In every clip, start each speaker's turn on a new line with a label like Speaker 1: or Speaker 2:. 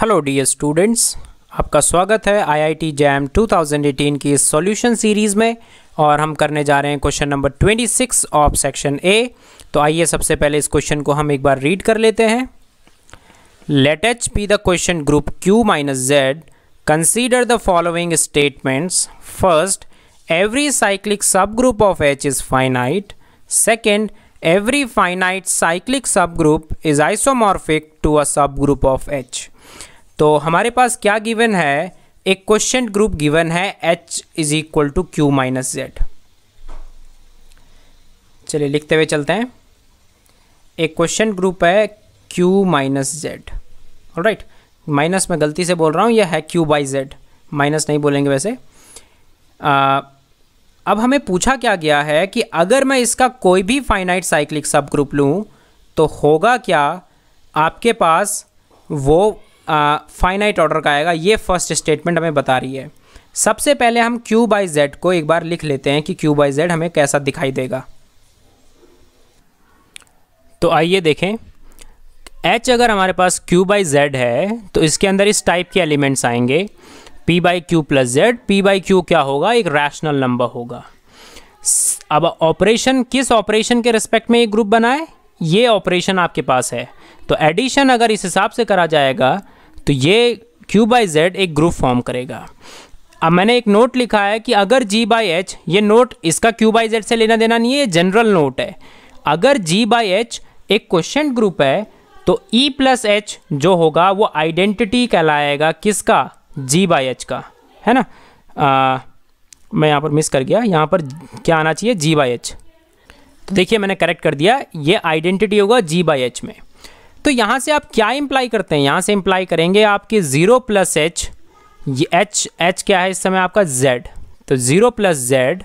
Speaker 1: hello dear students आपका स्वागत है आईआईटी जैम 2018 की इस सॉल्यूशन सीरीज़ में और हम करने जा रहे हैं question number 26 of section A तो आइए सबसे पहले इस क्वेश्चन को हम एक बार रीड कर लेते हैं let H be the question group Q minus Z consider the following statements first every cyclic subgroup of H is finite second every finite cyclic subgroup is isomorphic to a subgroup of H तो हमारे पास क्या given है एक question group given है H is equal to Q minus Z चलिए लिखते हुए चलते हैं एक क्वेश्चन ग्रुप है Q minus Z right minus मैं गलती से बोल रहा हूँ यह है क्यू बाई जेड माइनस नहीं बोलेंगे वैसे आ, अब हमें पूछा क्या गया है कि अगर मैं इसका कोई भी फाइनाइट साइक्लिक सब ग्रुप लूँ तो होगा क्या आपके पास वो फाइनाइट ऑर्डर का आएगा ये फर्स्ट स्टेटमेंट हमें बता रही है सबसे पहले हम क्यू बाई जेड को एक बार लिख लेते हैं कि क्यू बाई जेड हमें कैसा दिखाई देगा तो आइए देखें एच अगर हमारे पास क्यू बाई जेड है तो इसके अंदर इस टाइप के एलिमेंट्स आएंगे P by Q plus Z P by Q क्या होगा एक रैशनल नंबर होगा अब ऑपरेशन किस ऑपरेशन के रिस्पेक्ट में ये ग्रुप बनाए ये ऑपरेशन आपके पास है तो एडिशन अगर इस हिसाब से करा जाएगा तो ये क्यू बाई जेड एक ग्रुप फॉर्म करेगा अब मैंने एक नोट लिखा है कि अगर जी बाई एच ये नोट इसका क्यू बाई जेड से लेना देना नहीं है ये जनरल नोट है अगर जी बाई एच एक क्वेश्चन ग्रुप है तो ई प्लस एच जो होगा वो आइडेंटिटी कहलाएगा किसका जी बाई एच का है ना आ, मैं यहाँ पर मिस कर गया यहाँ पर क्या आना चाहिए जी बाई एच देखिए मैंने करेक्ट कर दिया ये आइडेंटिटी होगा जी बाई एच में तो यहाँ से आप क्या इम्प्लाई करते हैं यहाँ से इम्प्लाई करेंगे आपके ज़ीरो प्लस एच ये एच एच क्या है इस समय आपका जेड तो ज़ीरो प्लस जेड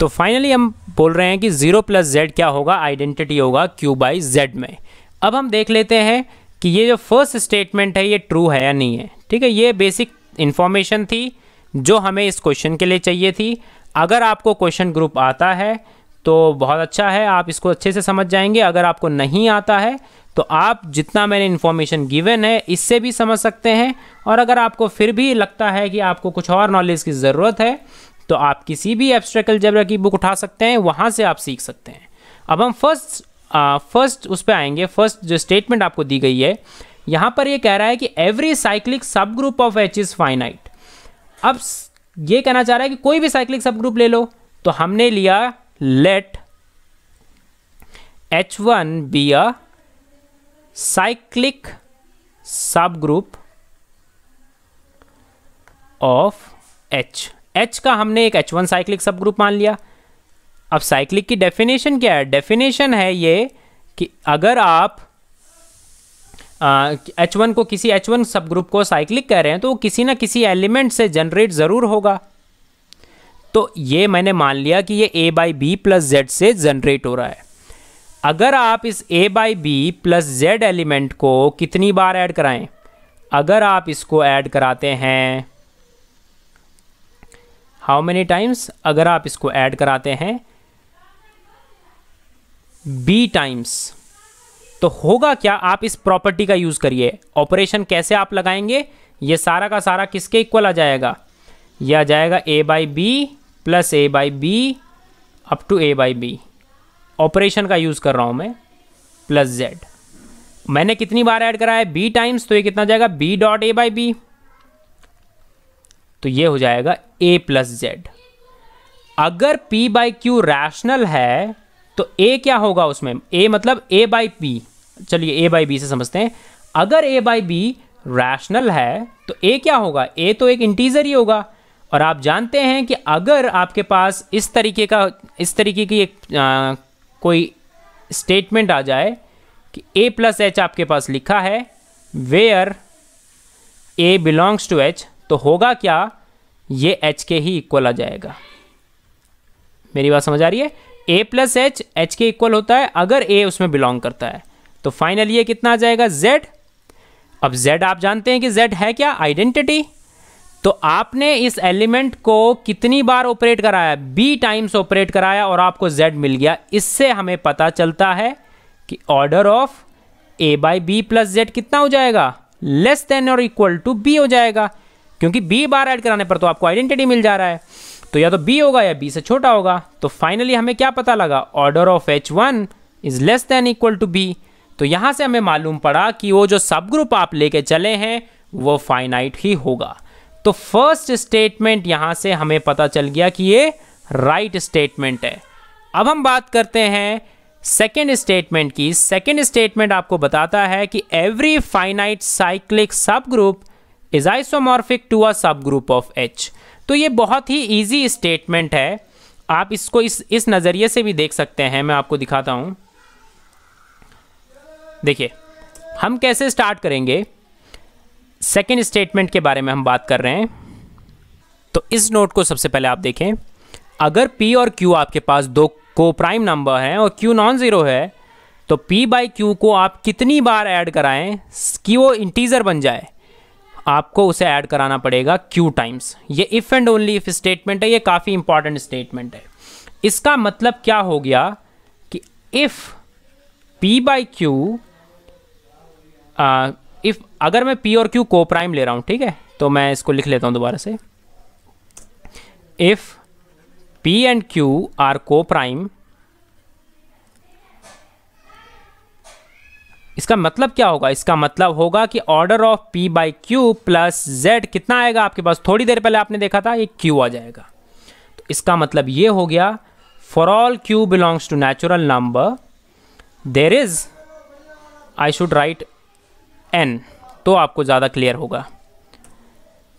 Speaker 1: तो फाइनली हम बोल रहे हैं कि ज़ीरो प्लस जेड क्या होगा आइडेंटिटी होगा क्यू बाई जेड में अब हम देख लेते हैं कि ये जो फर्स्ट स्टेटमेंट है ये ट्रू है या नहीं है ठीक है ये बेसिक इन्फॉर्मेशन थी जो हमें इस क्वेश्चन के लिए चाहिए थी अगर आपको क्वेश्चन ग्रुप आता है तो बहुत अच्छा है आप इसको अच्छे से समझ जाएंगे अगर आपको नहीं आता है तो आप जितना मैंने इन्फॉर्मेशन गिवन है इससे भी समझ सकते हैं और अगर आपको फिर भी लगता है कि आपको कुछ और नॉलेज की ज़रूरत है तो आप किसी भी एब्स्ट्रेकल जबर की बुक उठा सकते हैं वहाँ से आप सीख सकते हैं अब हम फर्स्ट फर्स्ट उस पर आएंगे फर्स्ट जो स्टेटमेंट आपको दी गई है यहाँ पर ये यह कह रहा है कि every cyclic subgroup of H is finite अब ये कहना चाह रहा है कि कोई भी साइक्लिक सब ग्रुप ले लो तो हमने लिया let H one be a cyclic subgroup of H H का हमने एक H one cyclic subgroup मान लिया अब साइक्लिक की डेफिनेशन क्या है डेफिनेशन है ये कि अगर आप एच वन को किसी एच वन सब ग्रुप को साइक्लिक कह रहे हैं तो वो किसी ना किसी एलिमेंट से जनरेट ज़रूर होगा तो ये मैंने मान लिया कि ये A by B plus Z से जनरेट हो रहा है अगर आप इस A by B plus Z element को कितनी बार ऐड कराएं अगर आप इसको ऐड कराते हैं हाउ मेनी टाइम्स अगर आप इसको ऐड कराते हैं बी टाइम्स तो होगा क्या आप इस प्रॉपर्टी का यूज़ करिए ऑपरेशन कैसे आप लगाएंगे ये सारा का सारा किसके इक्वल आ जाएगा ये आ जाएगा A by B plus A by B up to A by B operation का यूज़ कर रहा हूं मैं प्लस जेड मैंने कितनी बार ऐड करा है बी टाइम्स तो ये कितना जाएगा B dot A by B तो ये हो जाएगा ए प्लस जेड अगर पी बाई क्यू रैशनल है तो ए क्या होगा उसमें ए मतलब ए बाई बी चलिए ए बाई बी से समझते हैं अगर ए बाई बी रैशनल है तो ए क्या होगा ए तो एक इंटीजर ही होगा और आप जानते हैं कि अगर आपके पास इस तरीके का इस तरीके की एक आ, कोई स्टेटमेंट आ जाए कि ए प्लस एच आपके पास लिखा है where A belongs to H तो होगा क्या ये एच के ही इक्वल आ जाएगा मेरी बात समझ आ रही है ए प्लस एच एच के इक्वल होता है अगर ए उसमें बिलोंग करता है तो फाइनल ये कितना आ जाएगा जेड अब जेड आप जानते हैं कि जेड है क्या आइडेंटिटी तो आपने इस एलिमेंट को कितनी बार ऑपरेट कराया बी टाइम्स ऑपरेट कराया और आपको जेड मिल गया इससे हमें पता चलता है कि order of A by B plus Z कितना हो जाएगा लेस देन और इक्वल टू बी हो जाएगा क्योंकि बी बार ऐड कराने पर तो आपको आइडेंटिटी मिल जा रहा है तो या तो बी होगा या बी से छोटा होगा तो फाइनली हमें क्या पता लगा order of H one is less than equal to B तो यहाँ से हमें मालूम पड़ा कि वो जो सब ग्रुप आप लेके चले हैं वो फाइनाइट ही होगा तो फर्स्ट स्टेटमेंट यहाँ से हमें पता चल गया कि ये राइट right स्टेटमेंट है अब हम बात करते हैं सेकेंड स्टेटमेंट की सेकेंड स्टेटमेंट आपको बताता है कि every finite cyclic subgroup is isomorphic to a subgroup of H तो ये बहुत ही ईजी स्टेटमेंट है आप इसको इस इस नज़रिए से भी देख सकते हैं मैं आपको दिखाता हूँ देखिए हम कैसे स्टार्ट करेंगे सेकेंड स्टेटमेंट के बारे में हम बात कर रहे हैं तो इस नोट को सबसे पहले आप देखें अगर P और Q आपके पास दो को प्राइम नंबर हैं और Q नॉन ज़ीरो है तो P बाई क्यू को आप कितनी बार ऐड कराएं कि वो इंटीज़र बन जाए आपको उसे ऐड कराना पड़ेगा क्यू टाइम्स ये if and only if statement है ये काफ़ी इंपॉर्टेंट स्टेटमेंट है इसका मतलब क्या हो गया कि if P by Q if अगर मैं पी और क्यू को प्राइम ले रहा हूँ ठीक है तो मैं इसको लिख लेता हूँ दोबारा से if P and Q are coprime इसका मतलब क्या होगा इसका मतलब होगा कि order of P by Q plus Z कितना आएगा आपके पास थोड़ी देर पहले आपने देखा था ये क्यू आ जाएगा तो इसका मतलब ये हो गया for all Q belongs to natural number there is I should write N तो आपको ज़्यादा क्लियर होगा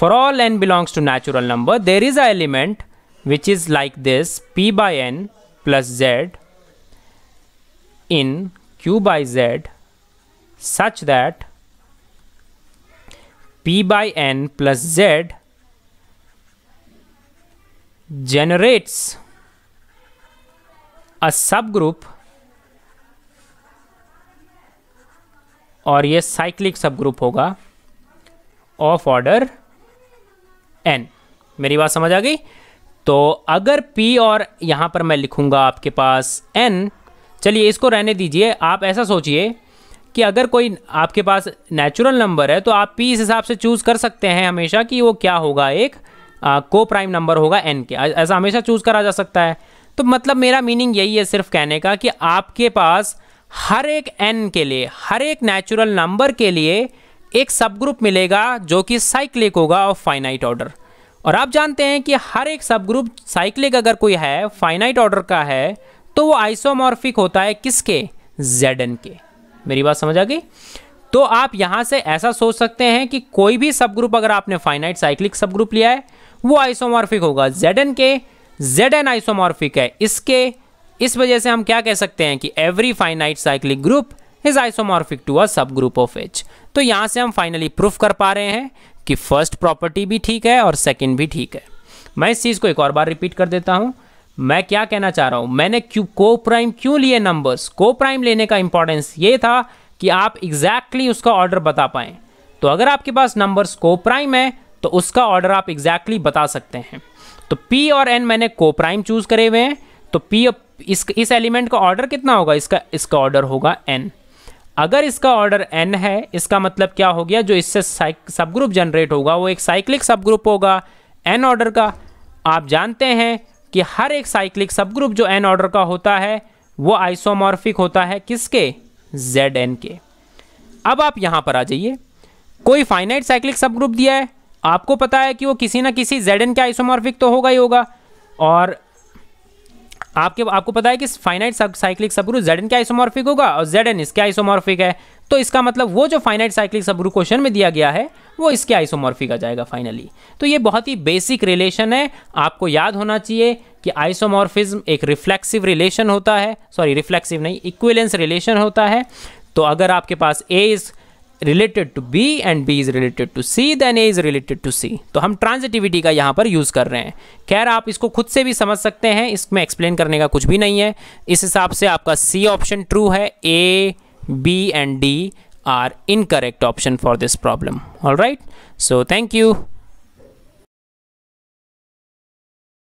Speaker 1: for all N belongs to natural number there is a element which is like this P by N plus Z in Q by Z such that P by n plus z generates a subgroup और ये cyclic सब group होगा of order N मेरी बात समझ आ गई तो अगर पी और यहाँ पर मैं लिखूँगा आपके पास एन चलिए इसको रहने दीजिए आप ऐसा सोचिए कि अगर कोई आपके पास नेचुरल नंबर है तो आप पी इस हिसाब से चूज़ कर सकते हैं हमेशा कि वो क्या होगा एक आ, को प्राइम नंबर होगा एन के ऐसा हमेशा चूज़ करा जा सकता है तो मतलब मेरा मीनिंग यही है सिर्फ कहने का कि आपके पास हर एक एन के लिए हर एक नेचुरल नंबर के लिए एक सब ग्रुप मिलेगा जो कि साइक्लिक होगा और फाइनाइट ऑर्डर और आप जानते हैं कि हर एक सब ग्रुप साइक्लिक अगर कोई है फाइनाइट ऑर्डर का है तो वो आइसोमॉर्फिक होता है किसके जेड एन के मेरी बात समझ आ गई तो आप यहां से ऐसा सोच सकते हैं कि कोई भी सब ग्रुप अगर आपने फाइनाइट साइक्लिक सब ग्रुप लिया है वो आइसोमॉर्फिक होगा जेड के जेड एन आइसोमॉर्फिक है इसके इस वजह से हम क्या कह सकते हैं कि every finite cyclic group is isomorphic to a subgroup of H तो यहां से हम फाइनली प्रूफ कर पा रहे हैं कि फर्स्ट प्रॉपर्टी भी ठीक है और सेकेंड भी ठीक है मैं इस चीज़ को एक और बार रिपीट कर देता हूं मैं क्या कहना चाह रहा हूँ मैंने क्यों को प्राइम क्यों लिए नंबर्स को प्राइम लेने का इंपॉर्टेंस ये था कि आप एग्जैक्टली exactly उसका ऑर्डर बता पाएँ तो अगर आपके पास नंबर्स को प्राइम है तो उसका ऑर्डर आप एग्जैक्टली exactly बता सकते हैं तो पी और एन मैंने को प्राइम चूज करे हुए हैं तो पी इस इस एलिमेंट का ऑर्डर कितना होगा इसका इसका ऑर्डर होगा एन अगर इसका ऑर्डर एन है इसका मतलब क्या हो गया जो इससे सब ग्रुप जनरेट होगा वो एक साइक्लिक सब ग्रुप होगा एन ऑर्डर का आप जानते हैं कि हर एक साइक्लिक सब ग्रुप जो एन ऑर्डर का होता है वो आइसोमॉर्फिक होता है किसके जेड एन के अब आप यहाँ पर आ जाइए कोई फाइनाइट साइक्लिक सब ग्रुप दिया है आपको पता है कि वो किसी ना किसी जेड एन के आइसोमॉर्फिक तो होगा ही होगा और आपके आपको पता है कि finite cyclic subgroup Z N के आइसोमॉर्फिक होगा और जेड एन इसके आइसोमॉर्फिक है तो इसका मतलब वो जो फाइनाइट साइक्लिक सबग्रुप क्वेश्चन में दिया गया है वो इसके आइसोमॉर्फिक आ जाएगा फाइनली तो ये बहुत ही बेसिक रिलेशन है आपको याद होना चाहिए कि आइसोमॉर्फिज्म एक रिफ्लेक्सिव रिलेशन होता है सॉरी रिफ्लेक्सिव नहीं इक्विलेंस रिलेशन होता है तो अगर आपके पास A is related to B and B is related to C then A is related to C तो हम ट्रांजिटिविटी का यहाँ पर यूज़ कर रहे हैं खैर आप इसको खुद से भी समझ सकते हैं इसमें एक्सप्लेन करने का कुछ भी नहीं है इस हिसाब से आपका सी ऑप्शन ट्रू है A B and D are incorrect option for this problem all right so thank you